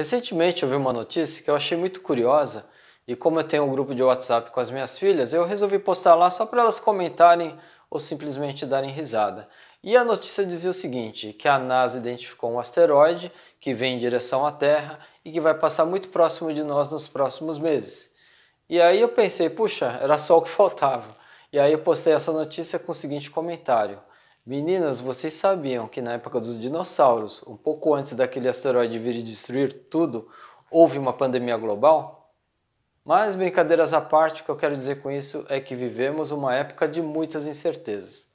Recentemente eu vi uma notícia que eu achei muito curiosa e como eu tenho um grupo de WhatsApp com as minhas filhas, eu resolvi postar lá só para elas comentarem ou simplesmente darem risada. E a notícia dizia o seguinte, que a NASA identificou um asteroide que vem em direção à Terra e que vai passar muito próximo de nós nos próximos meses. E aí eu pensei, puxa, era só o que faltava. E aí eu postei essa notícia com o seguinte comentário: Meninas, vocês sabiam que na época dos dinossauros, um pouco antes daquele asteroide vir e destruir tudo, houve uma pandemia global? Mas, brincadeiras à parte, o que eu quero dizer com isso é que vivemos uma época de muitas incertezas.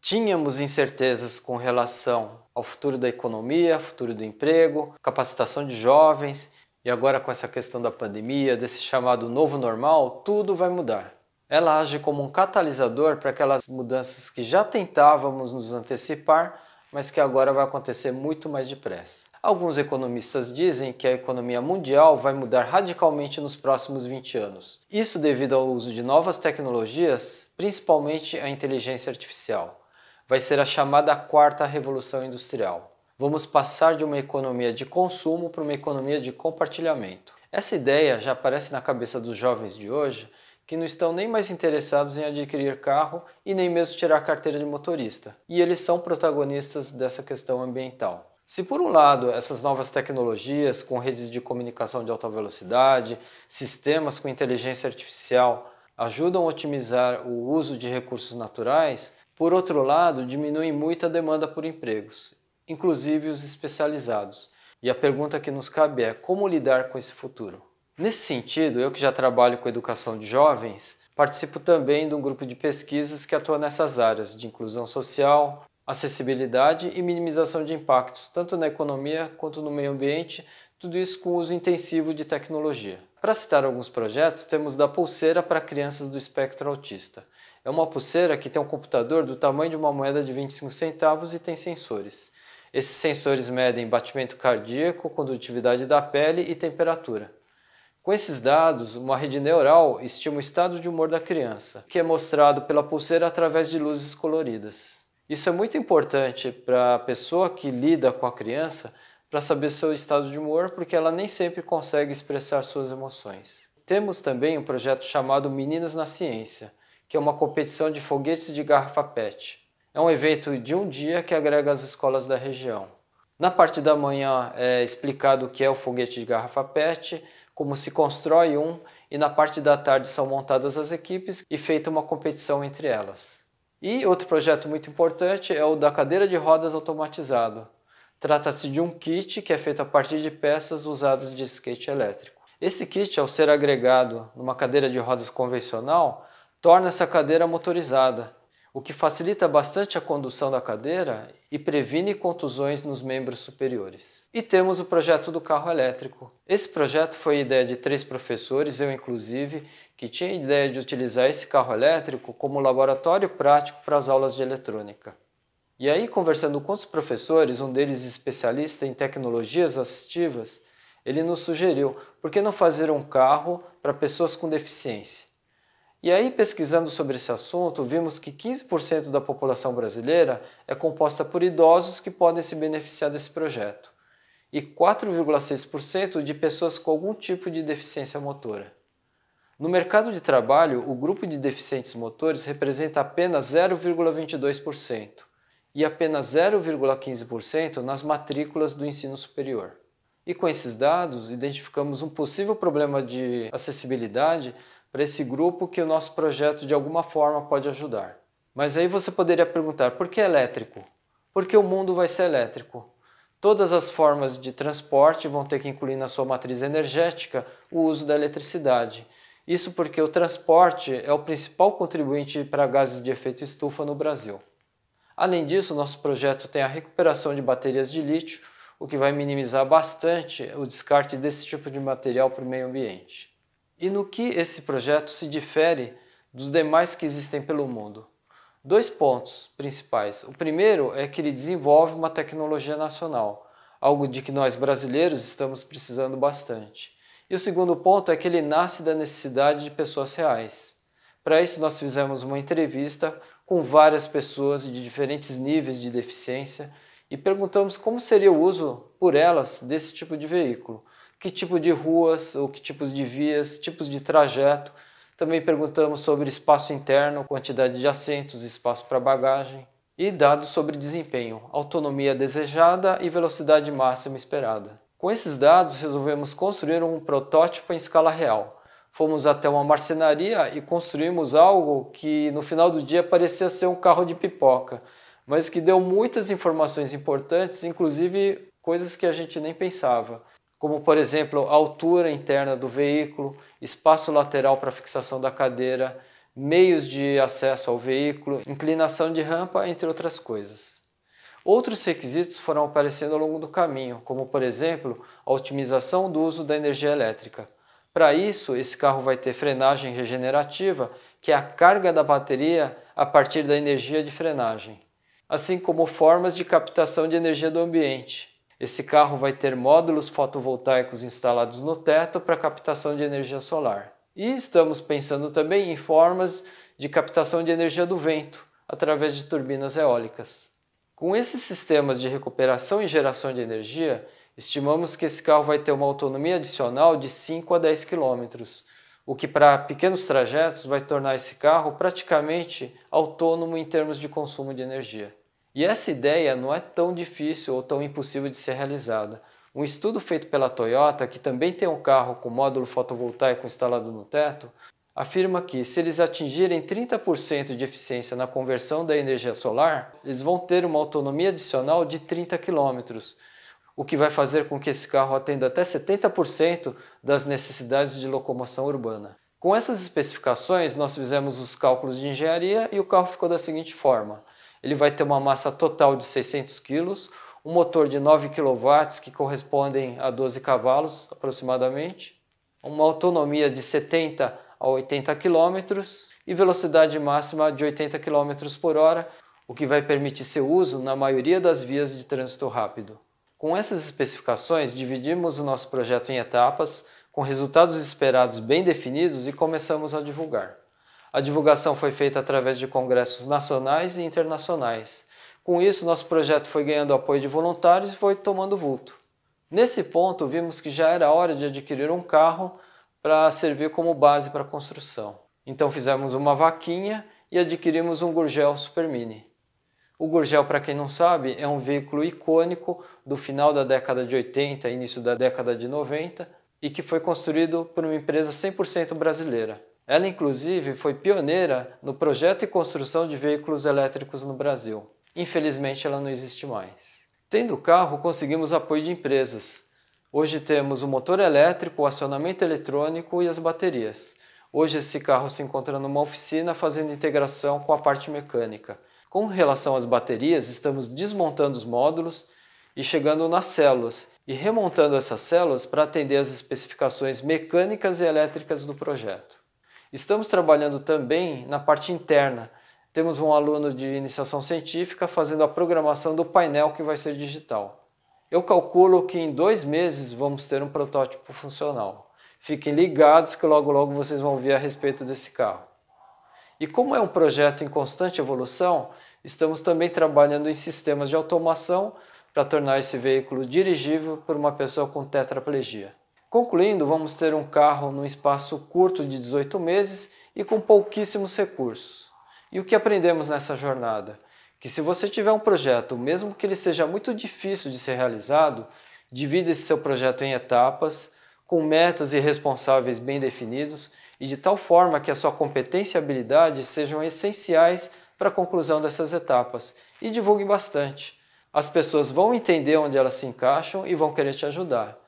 Tínhamos incertezas com relação ao futuro da economia, futuro do emprego, capacitação de jovens, e agora com essa questão da pandemia, desse chamado novo normal, tudo vai mudar. Ela age como um catalisador para aquelas mudanças que já tentávamos nos antecipar, mas que agora vai acontecer muito mais depressa. Alguns economistas dizem que a economia mundial vai mudar radicalmente nos próximos 20 anos. Isso devido ao uso de novas tecnologias, principalmente a inteligência artificial. Vai ser a chamada quarta revolução industrial. Vamos passar de uma economia de consumo para uma economia de compartilhamento. Essa ideia já aparece na cabeça dos jovens de hoje que não estão nem mais interessados em adquirir carro e nem mesmo tirar carteira de motorista. E eles são protagonistas dessa questão ambiental. Se por um lado essas novas tecnologias com redes de comunicação de alta velocidade, sistemas com inteligência artificial ajudam a otimizar o uso de recursos naturais, por outro lado diminuem muito a demanda por empregos, inclusive os especializados. E a pergunta que nos cabe é como lidar com esse futuro? Nesse sentido, eu que já trabalho com educação de jovens, participo também de um grupo de pesquisas que atua nessas áreas de inclusão social, acessibilidade e minimização de impactos, tanto na economia quanto no meio ambiente, tudo isso com uso intensivo de tecnologia. Para citar alguns projetos, temos da pulseira para crianças do espectro autista. É uma pulseira que tem um computador do tamanho de uma moeda de 25 centavos e tem sensores. Esses sensores medem batimento cardíaco, condutividade da pele e temperatura. Com esses dados, uma rede neural estima o estado de humor da criança, que é mostrado pela pulseira através de luzes coloridas. Isso é muito importante para a pessoa que lida com a criança para saber seu estado de humor, porque ela nem sempre consegue expressar suas emoções. Temos também um projeto chamado Meninas na Ciência, que é uma competição de foguetes de garrafa PET. É um evento de um dia que agrega as escolas da região. Na parte da manhã é explicado o que é o foguete de garrafa PET, como se constrói um, e na parte da tarde são montadas as equipes e feita uma competição entre elas. E outro projeto muito importante é o da cadeira de rodas automatizado. Trata-se de um kit que é feito a partir de peças usadas de skate elétrico. Esse kit, ao ser agregado numa cadeira de rodas convencional, torna essa cadeira motorizada, o que facilita bastante a condução da cadeira e previne contusões nos membros superiores. E temos o projeto do carro elétrico. Esse projeto foi ideia de três professores, eu inclusive, que tinha a ideia de utilizar esse carro elétrico como laboratório prático para as aulas de eletrônica. E aí, conversando com os professores, um deles especialista em tecnologias assistivas, ele nos sugeriu por que não fazer um carro para pessoas com deficiência? E aí, pesquisando sobre esse assunto, vimos que 15% da população brasileira é composta por idosos que podem se beneficiar desse projeto, e 4,6% de pessoas com algum tipo de deficiência motora. No mercado de trabalho, o grupo de deficientes motores representa apenas 0,22% e apenas 0,15% nas matrículas do ensino superior. E com esses dados, identificamos um possível problema de acessibilidade para esse grupo que o nosso projeto de alguma forma pode ajudar. Mas aí você poderia perguntar: por que elétrico? Porque o mundo vai ser elétrico. Todas as formas de transporte vão ter que incluir na sua matriz energética o uso da eletricidade. Isso porque o transporte é o principal contribuinte para gases de efeito estufa no Brasil. Além disso, nosso projeto tem a recuperação de baterias de lítio, o que vai minimizar bastante o descarte desse tipo de material para o meio ambiente. E no que esse projeto se difere dos demais que existem pelo mundo? Dois pontos principais. O primeiro é que ele desenvolve uma tecnologia nacional, algo de que nós brasileiros estamos precisando bastante. E o segundo ponto é que ele nasce da necessidade de pessoas reais. Para isso, nós fizemos uma entrevista com várias pessoas de diferentes níveis de deficiência e perguntamos como seria o uso por elas desse tipo de veículo que tipo de ruas ou que tipos de vias, tipos de trajeto. Também perguntamos sobre espaço interno, quantidade de assentos, espaço para bagagem e dados sobre desempenho, autonomia desejada e velocidade máxima esperada. Com esses dados, resolvemos construir um protótipo em escala real. Fomos até uma marcenaria e construímos algo que no final do dia parecia ser um carro de pipoca, mas que deu muitas informações importantes, inclusive coisas que a gente nem pensava como por exemplo a altura interna do veículo, espaço lateral para fixação da cadeira, meios de acesso ao veículo, inclinação de rampa, entre outras coisas. Outros requisitos foram aparecendo ao longo do caminho, como por exemplo a otimização do uso da energia elétrica. Para isso, esse carro vai ter frenagem regenerativa, que é a carga da bateria a partir da energia de frenagem, assim como formas de captação de energia do ambiente, esse carro vai ter módulos fotovoltaicos instalados no teto para captação de energia solar. E estamos pensando também em formas de captação de energia do vento através de turbinas eólicas. Com esses sistemas de recuperação e geração de energia, estimamos que esse carro vai ter uma autonomia adicional de 5 a 10 km, o que para pequenos trajetos vai tornar esse carro praticamente autônomo em termos de consumo de energia. E essa ideia não é tão difícil ou tão impossível de ser realizada. Um estudo feito pela Toyota, que também tem um carro com módulo fotovoltaico instalado no teto, afirma que se eles atingirem 30% de eficiência na conversão da energia solar, eles vão ter uma autonomia adicional de 30 km, o que vai fazer com que esse carro atenda até 70% das necessidades de locomoção urbana. Com essas especificações, nós fizemos os cálculos de engenharia e o carro ficou da seguinte forma: ele vai ter uma massa total de 600 kg, um motor de 9 kW, que correspondem a 12 cavalos aproximadamente, uma autonomia de 70 a 80 km e velocidade máxima de 80 km por hora, o que vai permitir seu uso na maioria das vias de trânsito rápido. Com essas especificações, dividimos o nosso projeto em etapas, com resultados esperados bem definidos e começamos a divulgar. A divulgação foi feita através de congressos nacionais e internacionais. Com isso, nosso projeto foi ganhando apoio de voluntários e foi tomando vulto. Nesse ponto, vimos que já era hora de adquirir um carro para servir como base para a construção. Então fizemos uma vaquinha e adquirimos um Gurgel Super Mini. O Gurgel, para quem não sabe, é um veículo icônico do final da década de 80 início da década de 90 e que foi construído por uma empresa 100% brasileira. Ela, inclusive, foi pioneira no projeto e construção de veículos elétricos no Brasil. Infelizmente, ela não existe mais. Tendo carro, conseguimos apoio de empresas. Hoje temos o motor elétrico, o acionamento eletrônico e as baterias. Hoje esse carro se encontra numa oficina fazendo integração com a parte mecânica. Com relação às baterias, estamos desmontando os módulos e chegando nas células e remontando essas células para atender às especificações mecânicas e elétricas do projeto. Estamos trabalhando também na parte interna. Temos um aluno de iniciação científica fazendo a programação do painel que vai ser digital. Eu calculo que em dois meses vamos ter um protótipo funcional. Fiquem ligados que logo logo vocês vão ouvir a respeito desse carro. E como é um projeto em constante evolução, estamos também trabalhando em sistemas de automação para tornar esse veículo dirigível por uma pessoa com tetraplegia. Concluindo, vamos ter um carro num espaço curto de 18 meses e com pouquíssimos recursos. E o que aprendemos nessa jornada? Que se você tiver um projeto, mesmo que ele seja muito difícil de ser realizado, divida esse seu projeto em etapas, com metas e responsáveis bem definidos e de tal forma que a sua competência e habilidade sejam essenciais para a conclusão dessas etapas e divulgue bastante. As pessoas vão entender onde elas se encaixam e vão querer te ajudar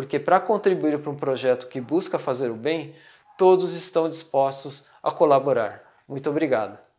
porque para contribuir para um projeto que busca fazer o bem, todos estão dispostos a colaborar. Muito obrigado.